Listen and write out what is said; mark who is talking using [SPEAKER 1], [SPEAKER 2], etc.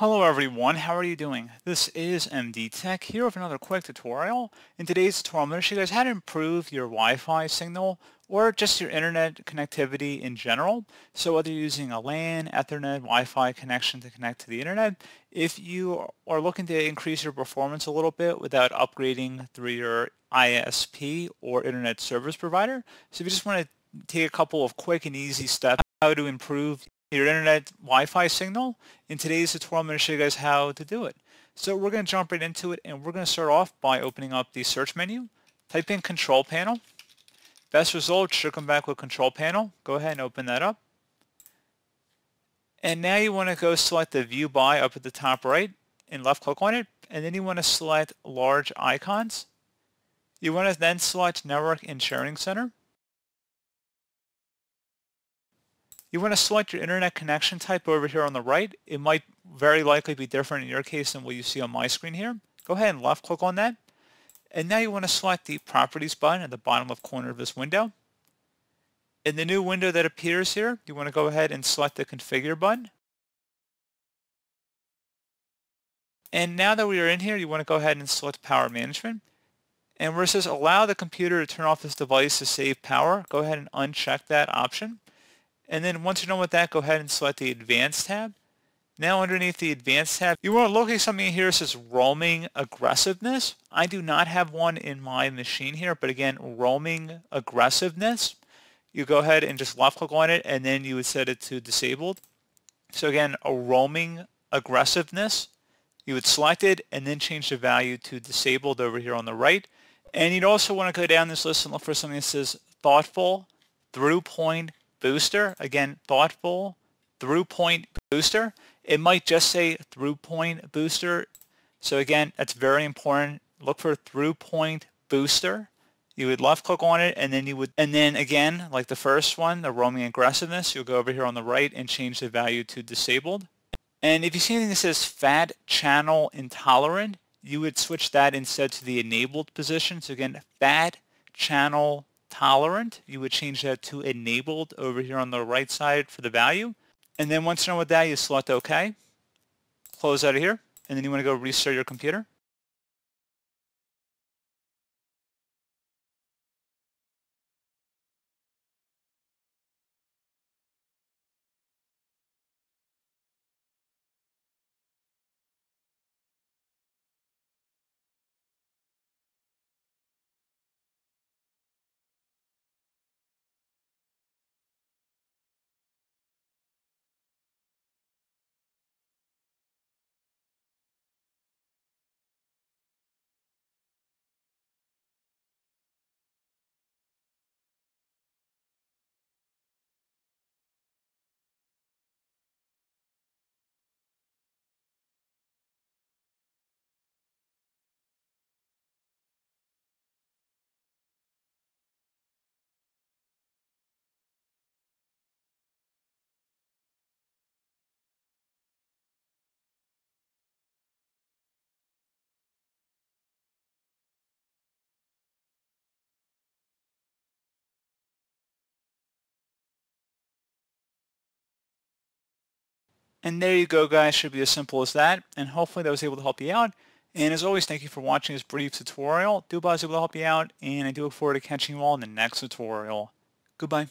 [SPEAKER 1] Hello everyone, how are you doing? This is MD Tech here with another quick tutorial. In today's tutorial, I'm going to show you guys how to improve your Wi-Fi signal or just your internet connectivity in general. So whether you're using a LAN, Ethernet, Wi-Fi connection to connect to the internet, if you are looking to increase your performance a little bit without upgrading through your ISP or internet service provider, so if you just want to take a couple of quick and easy steps how to improve your internet Wi-Fi signal. In today's tutorial, I'm going to show you guys how to do it. So we're going to jump right into it, and we're going to start off by opening up the search menu. Type in control panel. Best results should come back with control panel. Go ahead and open that up. And now you want to go select the view by up at the top right and left click on it. And then you want to select large icons. You want to then select network and sharing center. You want to select your internet connection type over here on the right. It might very likely be different in your case than what you see on my screen here. Go ahead and left click on that. And now you want to select the Properties button at the bottom left corner of this window. In the new window that appears here, you want to go ahead and select the Configure button. And now that we are in here, you want to go ahead and select Power Management. And where it says Allow the computer to turn off this device to save power, go ahead and uncheck that option. And then once you're done with that, go ahead and select the Advanced tab. Now underneath the Advanced tab, you want to locate something here that says Roaming Aggressiveness. I do not have one in my machine here, but again, Roaming Aggressiveness. You go ahead and just left click on it, and then you would set it to Disabled. So again, a Roaming Aggressiveness. You would select it and then change the value to Disabled over here on the right. And you'd also want to go down this list and look for something that says Thoughtful, Through Point, booster, again, thoughtful, through point booster. It might just say through point booster. So again, that's very important. Look for through point booster. You would left click on it and then you would, and then again, like the first one, the roaming aggressiveness, you'll go over here on the right and change the value to disabled. And if you see anything that says fat channel intolerant, you would switch that instead to the enabled position. So again, fat channel tolerant, you would change that to enabled over here on the right side for the value. And then once you're done with that, you select OK, close out of here, and then you want to go restart your computer. And there you go, guys. Should be as simple as that. And hopefully that was able to help you out. And as always, thank you for watching this brief tutorial. Do hope I was able to help you out. And I do look forward to catching you all in the next tutorial. Goodbye.